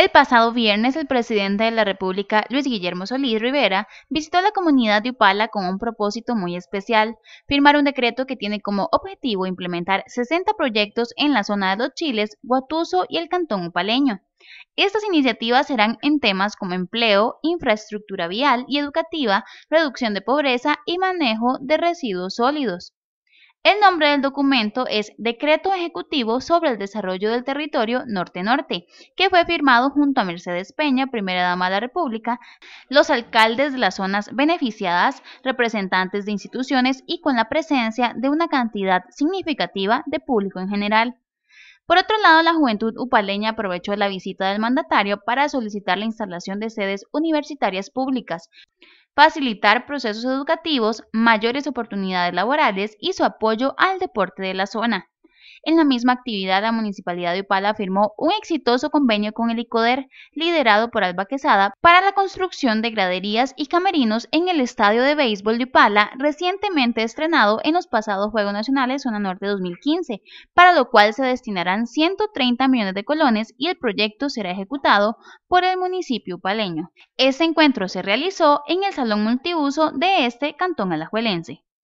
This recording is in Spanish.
El pasado viernes, el presidente de la República, Luis Guillermo Solís Rivera, visitó la comunidad de Upala con un propósito muy especial, firmar un decreto que tiene como objetivo implementar 60 proyectos en la zona de Los Chiles, Guatuso y el Cantón Upaleño. Estas iniciativas serán en temas como empleo, infraestructura vial y educativa, reducción de pobreza y manejo de residuos sólidos. El nombre del documento es Decreto Ejecutivo sobre el Desarrollo del Territorio Norte-Norte, que fue firmado junto a Mercedes Peña, Primera Dama de la República, los alcaldes de las zonas beneficiadas, representantes de instituciones y con la presencia de una cantidad significativa de público en general. Por otro lado, la juventud upaleña aprovechó la visita del mandatario para solicitar la instalación de sedes universitarias públicas, facilitar procesos educativos, mayores oportunidades laborales y su apoyo al deporte de la zona. En la misma actividad, la Municipalidad de Upala firmó un exitoso convenio con el ICODER, liderado por Alba Quesada, para la construcción de graderías y camerinos en el estadio de béisbol de Upala, recientemente estrenado en los pasados Juegos Nacionales Zona Norte 2015, para lo cual se destinarán 130 millones de colones y el proyecto será ejecutado por el municipio upaleño. Este encuentro se realizó en el Salón Multiuso de este Cantón Alajuelense.